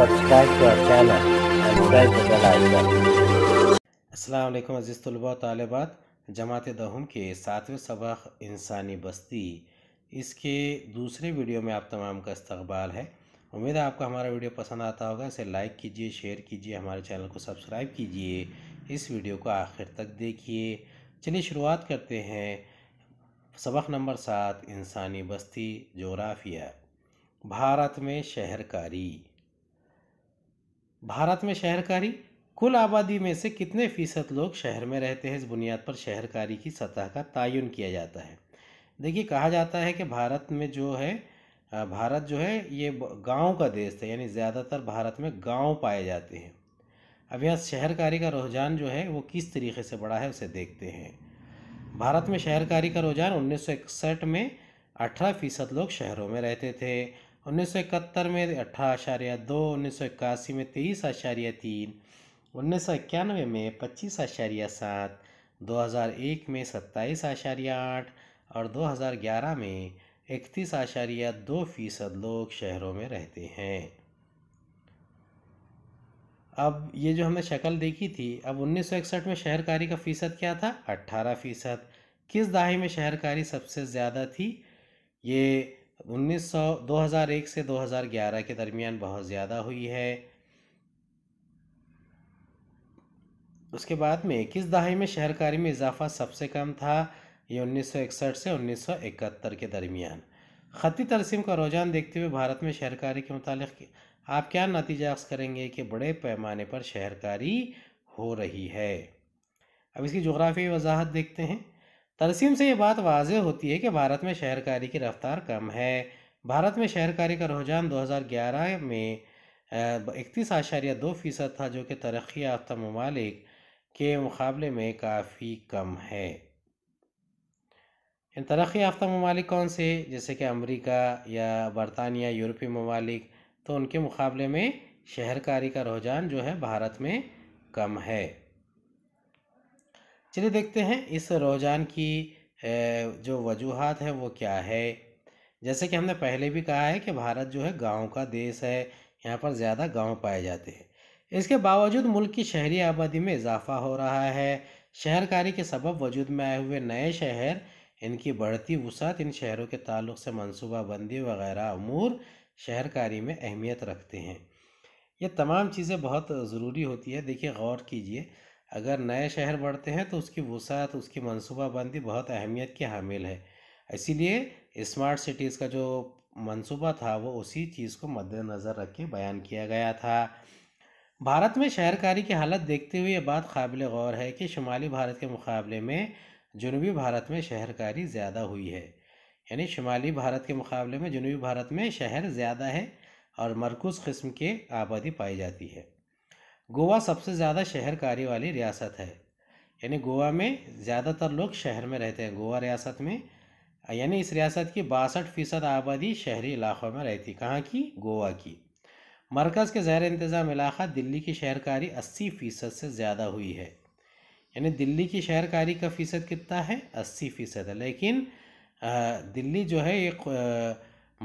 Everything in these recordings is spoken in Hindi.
subscribe to our channel and press the bell icon अस्सलाम वालेकुम अजीज़ तालिबात जमात दहम के सातवें सबक इंसानी बस्ती इसके दूसरे वीडियो में आप तमाम का इस्तबाल है उम्मीद है आपको हमारा वीडियो पसंद आता होगा इसे लाइक कीजिए शेयर कीजिए हमारे चैनल को सब्सक्राइब कीजिए इस वीडियो को आखिर तक देखिए चलिए शुरुआत करते हैं सबक नंबर सात इंसानी बस्ती जोग्राफिया भारत में शहरकारी भारत में शहरकारी कुल आबादी में से कितने फ़ीसद लोग शहर में रहते हैं इस बुनियाद पर शहरकारी की सतह का तयन किया जाता है देखिए कहा जाता है कि भारत में जो है भारत जो है ये गांव का देश है यानी ज़्यादातर भारत में गांव पाए जाते हैं अब यहाँ शहरकारी का रुझान जो है वो किस तरीके से बढ़ा है उसे देखते हैं भारत में शहरकारी का रुझान उन्नीस में अठारह फ़ीसद लोग शहरों में रहते थे उन्नीस सौ इकहत्तर में अठारह आशार्य दो उन्नीस सौ इक्यासी में तेईस आशार्य तीन उन्नीस सौ इक्यानवे में पच्चीस आशार्य सात दो हज़ार एक में सत्ताईस आशार्य आठ और दो हज़ार ग्यारह में इकतीस आशार्य दो फीसद लोग शहरों में रहते हैं अब ये जो हमने शक्ल देखी थी अब उन्नीस सौ इकसठ में शहरकारी का फ़ीसद क्या था अट्ठारह फ़ीसद किस दहाई में शहरकारी सबसे ज़्यादा थी ये 1900 दो हज़ार एक से दो हज़ार ग्यारह के दरमियान बहुत ज़्यादा हुई है उसके बाद में किस दहाई में शहरकारी में इजाफा सबसे कम था ये 1961 से 1971 के दरमियान ख़ती तरसीम का रुझान देखते हुए भारत में शहरकारी के मुतालिक आप क्या नतीजा अक्स करेंगे कि बड़े पैमाने पर शहरकारी हो रही है अब इसकी जोग्राफी वजाहत देखते हैं तरसीम से ये बात वाज होती है कि भारत में शहरकारी की रफ्तार कम है भारत में शहरकारी का रुझान 2011 में इकतीस आशारिया दो फ़ीसद था जो कि तरक्की याफ्ता ममालिक के मुकाबले में काफ़ी कम है इन तरक्की याफ्ता ममालिक कौन से जैसे कि अमेरिका या बरतानिया यूरोपीय ममालिक तो उनके मुकाबले में शहरकारी का रुझान जो है भारत में कम है चलिए देखते हैं इस रोजान की जो वजूहत है वो क्या है जैसे कि हमने पहले भी कहा है कि भारत जो है गाँव का देश है यहाँ पर ज़्यादा गाँव पाए जाते हैं इसके बावजूद मुल्क की शहरी आबादी में इजाफा हो रहा है शहरकारी के सबब वजूद में आए हुए नए शहर इनकी बढ़ती वसात इन शहरों के ताल्लुक से मनसूबाबंदी वगैरह अमूर शहरकारी में अहमियत रखते हैं ये तमाम चीज़ें बहुत ज़रूरी होती है देखिए गौर कीजिए अगर नए शहर बढ़ते हैं तो उसकी वसात उसकी मनसूबाबंदी बहुत अहमियत की हामिल है इसीलिए स्मार्ट सिटीज़ का जो मनसूबा था वो उसी चीज़ को मद्देनज़र रख के बयान किया गया था भारत में शहरकारी की हालत देखते हुए ये बात काबिल गौर है कि शुमाली भारत के मुकाबले में जनूबी भारत में शहरकारी ज़्यादा हुई है यानी शुमाली भारत के मुकाबले में जनूबी भारत में शहर ज़्यादा है और मरकूज़ कस्म के आबादी पाई जाती है गोवा सबसे ज़्यादा शहर कार्य वाली रियासत है यानी गोवा में ज़्यादातर लोग शहर में रहते हैं गोवा रियासत में यानी इस रियासत की बासठ फ़ीसद आबादी शहरी इलाक़ों में रहती कहाँ की गोवा की मरकज़ के ज़ैर इंतज़ाम इलाक़ा दिल्ली की शहरकारी अस्सी फ़ीसद से ज़्यादा हुई है यानी दिल्ली की शहरकारी का फ़ीसद कितना है अस्सी फ़ीसद है लेकिन दिल्ली जो है एक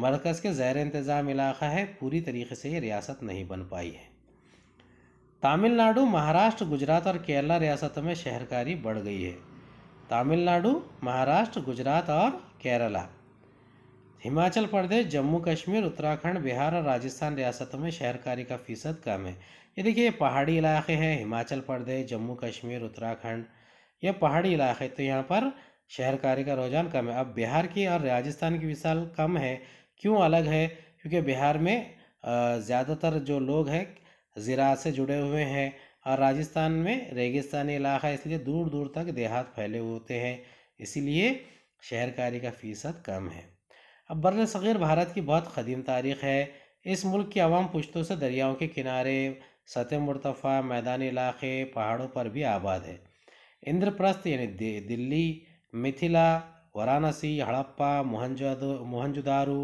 मरकज़ के ज़ैर इंतज़ाम इलाक़ा है पूरी तरीके से ये रियासत नहीं बन पाई है तमिलनाडु महाराष्ट्र गुजरात और केरला रियासत में शहरकारी बढ़ गई है तमिलनाडु महाराष्ट्र गुजरात और केरला हिमाचल प्रदेश जम्मू कश्मीर उत्तराखंड बिहार और राजस्थान रियासतों में शहरकारी का फीसद कम है ये देखिए पहाड़ी इलाके हैं हिमाचल प्रदेश जम्मू कश्मीर उत्तराखंड ये पहाड़ी इलाके तो यहाँ पर शहरकारी का रुझान कम है अब बिहार की और राजस्थान की विशाल कम है क्यों अलग है क्योंकि बिहार में ज़्यादातर जो लोग हैं ज़रा से जुड़े हुए हैं और राजस्थान में रेगिस्तानी इलाका इसलिए दूर दूर तक देहात फैले हुए होते हैं इसीलिए शहरकारी का फ़ीसद कम है अब बर सग़ीर भारत की बहुत कदीम तारीख़ है इस मुल्क की आवाम पुश्तों से दरियाओं के किनारे सतह मरतफ़ा मैदानी इलाके पहाड़ों पर भी आबाद है इंद्रप्रस्थ यानी दिल्ली मिथिला वाराणसी हड़प्पा मोहनजुदारू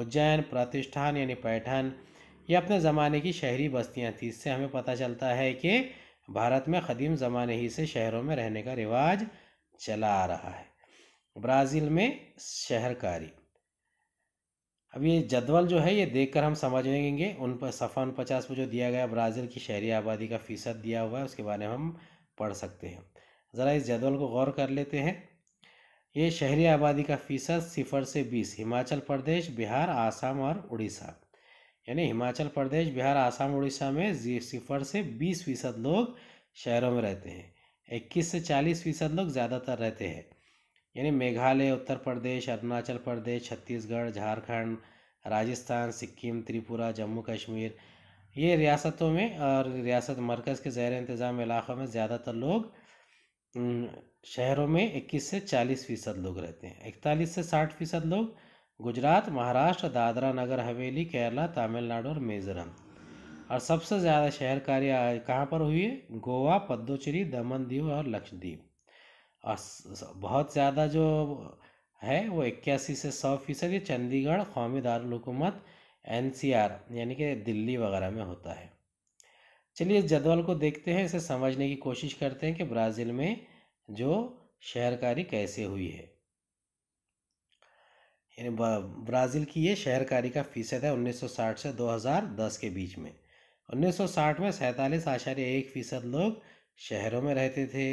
उज्जैन प्रतिष्ठान यानी पैठन ये अपने ज़माने की शहरी बस्तियाँ थी इससे हमें पता चलता है कि भारत में क़दीम ज़माने ही से शहरों में रहने का रिवाज चला आ रहा है ब्राज़ील में शहरकारी अब ये जदवल जो है ये देखकर हम समझेंगे उन पर सफ़ा उन पचास पर जो दिया गया ब्राज़ील की शहरी आबादी का फ़ीसद दिया हुआ है उसके बारे में हम पढ़ सकते हैं ज़रा इस जदवल को गौर कर लेते हैं ये शहरी आबादी का फ़ीसद सिफर से बीस हिमाचल प्रदेश बिहार आसाम और उड़ीसा यानी हिमाचल प्रदेश बिहार आसाम उड़ीसा में सिफर से बीस फीसद लोग शहरों में रहते हैं इक्कीस से चालीस फीसद लोग ज़्यादातर रहते हैं यानी मेघालय उत्तर प्रदेश अरुणाचल प्रदेश छत्तीसगढ़ झारखंड राजस्थान सिक्किम त्रिपुरा जम्मू कश्मीर ये रियासतों में और रियासत मरकज़ के जैर इंतज़ाम इलाक़ों में ज़्यादातर लोग शहरों में 21 से 40 फ़ीसद लोग रहते हैं 41 से 60 फ़ीसद लोग गुजरात महाराष्ट्र दादरा नगर हवेली केरला तमिलनाडु और मिजोरम और सबसे ज़्यादा शहर कार्य कहाँ पर हुई है गोवा पद्दोचेरी दमन दीव और लक्षद्वीप और बहुत ज़्यादा जो है वो इक्यासी से सौ फीसद ये चंडीगढ़ कौमी दारकूमत एन सी आर यानी कि दिल्ली वगैरह में होता है चलिए इस जदवल को देखते हैं इसे समझने की कोशिश करते हैं कि ब्राज़ील में जो शहरकारी कैसे हुई है यानी ब्राज़ील की ये शहरकारी का फ़ीसद है 1960 से 2010 के बीच में 1960 में सैंतालीस आशार्य एक फ़ीसद लोग शहरों में रहते थे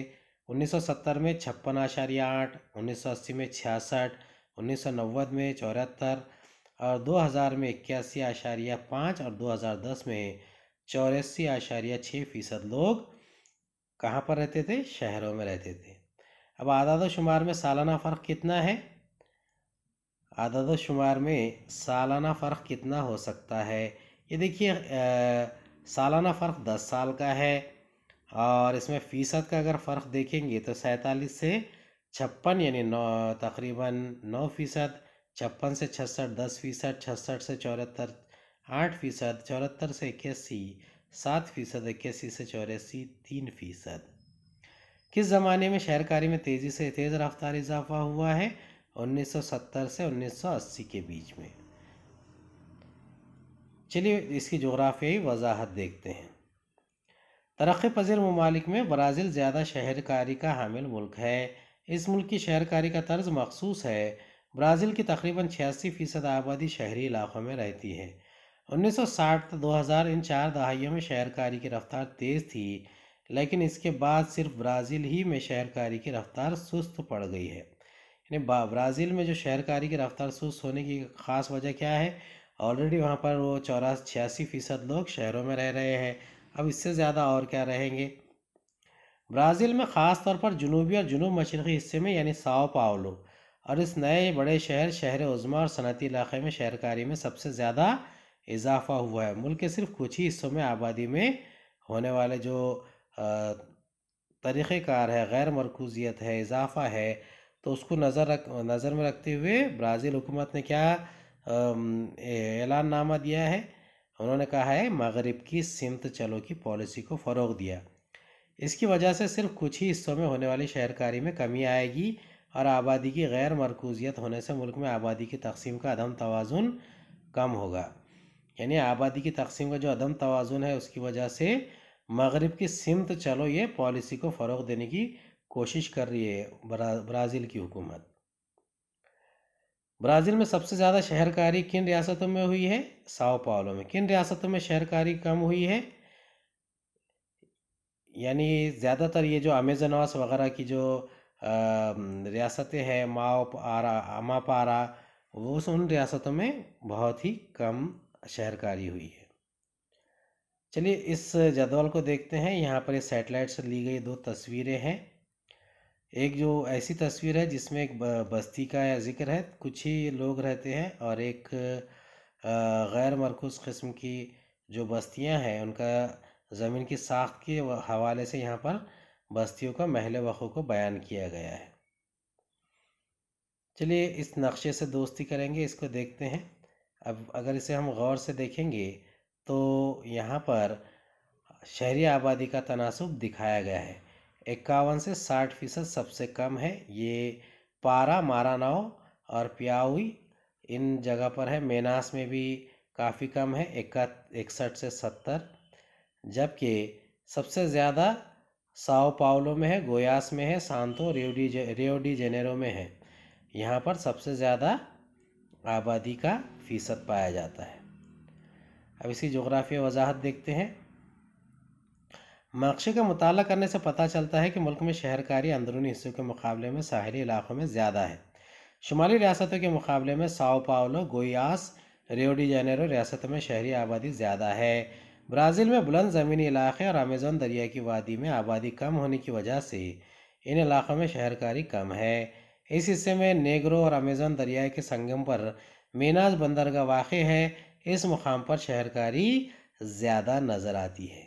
1970 में छप्पन आशार्य आठ उन्नीस में छियासठ उन्नीस में चौहत्तर और 2000 में इक्यासी आशार्य पाँच और 2010 में चौरासी आशार्य छः फ़ीसद लोग कहाँ पर रहते थे शहरों में रहते थे अब आदाद शुमार में सालाना फ़र्क कितना है आदद शुमार में सालाना फ़र्क कितना हो सकता है ये देखिए सालाना फ़र्क दस साल का है और इसमें फ़ीसद का अगर फ़र्क देखेंगे तो सैंतालीस से छप्पन यानी नौ तकरीबन नौ फ़ीसद छप्पन से छसठ दस फ़ीसद छसठ से चौहत्तर आठ फ़ीसद चौहत्तर से इक्यासी सात फ़ीसद इक्यासी से चौरासी तीन फ़ीसद किस ज़माने में शहरकारी में तेज़ी से तेज़ रफ्तार इजाफा हुआ है 1970 से 1980 के बीच में चलिए इसकी जोग्राफियाई वजाहत देखते हैं तरक् पजीर ममालिक में ब्राज़ील ज़्यादा शहरकारी का हामिल मुल्क है इस मुल्क की शहरकारी का तर्ज मखसूस है ब्राज़ील की तकरीबन छियासी फ़ीसद आबादी शहरी इलाकों में रहती है 1960 दो 2000 इन चार दहाइयों में शहरकारी की रफ्तार तेज़ थी लेकिन इसके बाद सिर्फ ब्राज़ील ही में शहरकारी की रफ्तार सुस्त पड़ गई है यानी ब्राज़ील में जो शहरकारी की रफ्तार सुस्त होने की ख़ास वजह क्या है ऑलरेडी वहाँ पर वो चौरास छियासी फ़ीसद लोग शहरों में रह रहे हैं अब इससे ज़्यादा और क्या रहेंगे ब्राज़ील में ख़ास तौर पर जनूबी और जुनूब मशरक़ी हिस्से में यानी साओ पाओलो और इस नए बड़े शहर शहर उज़मा और सनती इलाके में शहरकारी में सबसे ज़्यादा इजाफा हुआ है मुल्क के सिर्फ कुछ ही हिस्सों में आबादी में होने वाले जो तरीक़ेकार है गैर मरकूज़ियत है इजाफा है तो उसको नज़र रख नज़र में रखते हुए ब्राज़ील हुकूमत ने क्या ऐलाननामा दिया है उन्होंने कहा है मगरब की सिमत चलो की पॉलिसी को फ़रोग दिया इसकी वजह से सिर्फ कुछ ही हिस्सों में होने वाली शहरकारी में कमी आएगी और आबादी की गैर मरकूज़ियत होने से मुल्क में आबादी की तकसीम का अदम तोज़ुन कम होगा यानी आबादी की तकसीम का जो अदम तोज़ुन है उसकी वजह से मगरब की सिमत चलो ये पॉलिसी को फ़रोग देने की कोशिश कर रही है ब्रा, ब्राज़ील की हुकूमत ब्राज़ील में सबसे ज़्यादा शहरकारी किन रियासतों में हुई है साओ पावलो में किन रियासतों में शहरकारी कम हुई है यानी ज़्यादातर ये जो अमेजनवास वगैरह की जो रियासतें हैं माओ पारा अमा पारा वो उन रियासतों में बहुत ही कम शहरकारी हुई है चलिए इस जदवल को देखते हैं यहाँ पर ये सैटेलाइट से ली गई दो तस्वीरें हैं एक जो ऐसी तस्वीर है जिसमें एक बस्ती का जिक्र है कुछ ही लोग रहते हैं और एक गैर मरकूज कस्म की जो बस्तियां हैं उनका ज़मीन की साख के हवाले से यहाँ पर बस्तियों का महल वक़ों को बयान किया गया है चलिए इस नक्शे से दोस्ती करेंगे इसको देखते हैं अब अगर इसे हम गौर से देखेंगे तो यहाँ पर शहरी आबादी का तनासब दिखाया गया है इक्यावन से साठ फीसद सबसे कम है ये पारा मारानाओ और प्याउई इन जगह पर है मेनास में भी काफ़ी कम है इकसठ से सत्तर जबकि सबसे ज़्यादा साओ पावलो में है गोयास में है सांतो रेवडी जे रियोडी जेनेरो में है यहाँ पर सबसे ज़्यादा आबादी का फ़ीसद पाया जाता है अब इसी जोग्राफी वजाहत देखते हैं नक्शे का मुताल करने से पता चलता है कि मुल्क में शहरकारी अंदरूनी हिस्सों के मुकाबले में साहली इलाकों में ज़्यादा है शुमाली रियासतों के मुकाबले में साओ पावलो गोयास रेवडी जनेरो रियासतों में शहरी आबादी ज़्यादा है ब्राज़ील में बुलंद ज़मीनी इलाके और अमेज़न दरिया की वादी में आबादी कम होने की वजह से इन इलाक़ों में शहरकारी कम है इस हिस्से में नेगरो और अमेज़न दरिया के संगम पर मीनाज बंदरगाह वाक़ है इस मुकाम पर शहरकारी ज़्यादा नज़र आती है